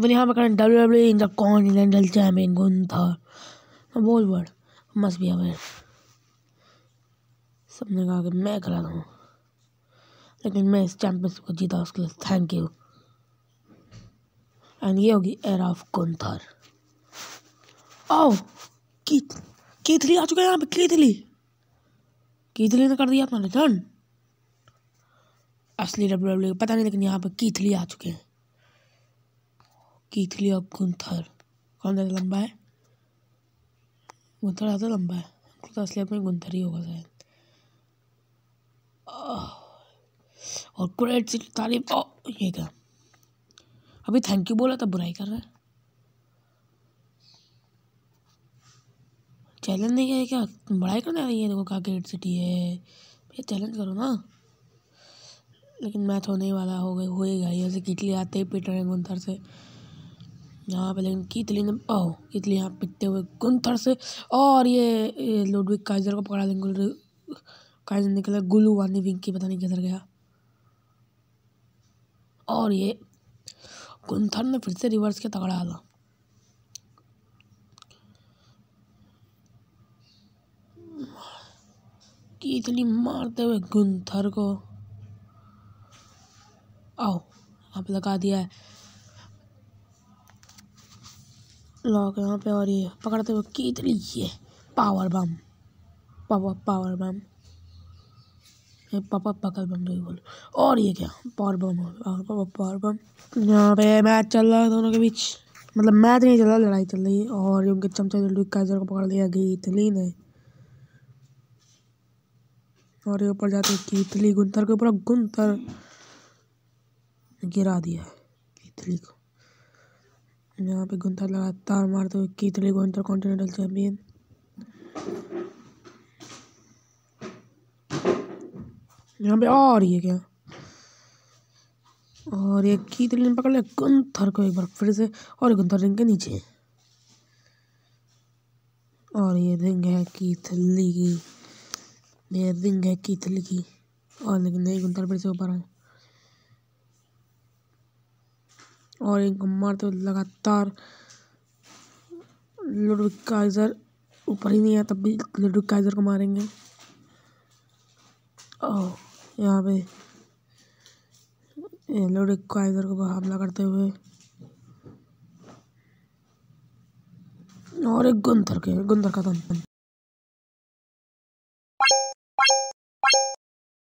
फिर यहाँ पर करें W W e in the continental champion Gunther बोल वर्ड मस्त भी हमें सबने कहा कि मैं खड़ा हूँ लेकिन मैं इस चैम्पियनशिप को जीता उसके लिए थैंक यू एंड ये होगी air of Gunther oh Keith Keith Lee आ चुका है यहाँ पे कीथली कीथली ने कर दिया अपना रिटर्न असली डब्ल्यू डब्ल्यू e पता नहीं लेकिन यहाँ पे कीथली आ चुके हैं कीथली ऑफ गुंथर कौन ज़्यादा लंबा है गुंथर ज़्यादा लंबा है तो असलियत में गुंथर ही होगा शायद और ग्रेट सी तारीफ ये क्या अभी थैंक यू बोला तब बुराई कर रहा है चैलेंज नहीं है क्या बुराई करने रही है देखो क्या ग्रेट सिटी है भैया चैलेंज करो ना लेकिन मैथ होने वाला हो गए होएगा ये ऐसे किटली आते ही पीटर है गुंथर से यहाँ पे लेकिन कितली ने ओह कितली यहाँ पिटते हुए गुंथर से और ये, ये लुडविग काइजर को पकड़ा लेकिन काइजर निकला गुलू वानी विंकी पता नहीं किधर गया और ये गुंथर ने फिर से रिवर्स के तगड़ा डाला कीतली मारते हुए गुंथर को आओ आप लगा दिया है लॉक यहाँ पे और ये पकड़ते हुए कीतली लीजिए पावर बम पापा पावर बम पापा पकड़ बम जो बोलो और ये क्या पावर बम और पापा पावर बम यहाँ पे मैच चल रहा है दोनों के बीच मतलब मैच नहीं चल रहा लड़ाई चल रही है और उनके चमचा जल्दी काजर को पकड़ लिया गई इतली ने और ये ऊपर जाते इतली गुंतर के ऊपर गुंतर गिरा दिया इतली को यहाँ पे गुंथा लगातार मारते हुए कीतली गुंथर कॉन्टिनेंटल चैंपियन यहाँ पे और ये क्या और ये कीतली ने पकड़ लिया गुंथर को एक बार फिर से और गुंथर रिंग के नीचे और ये रिंग है कीतली की ये रिंग है कीतली की और लेकिन नहीं गुंथर फिर से ऊपर आए और एक घुमर तो लगातार लूडविक ऊपर ही नहीं आया तब भी लूडविक को मारेंगे और यहाँ पे लूडविक को हमला करते हुए और एक गुंथर के गुंथर का दम तो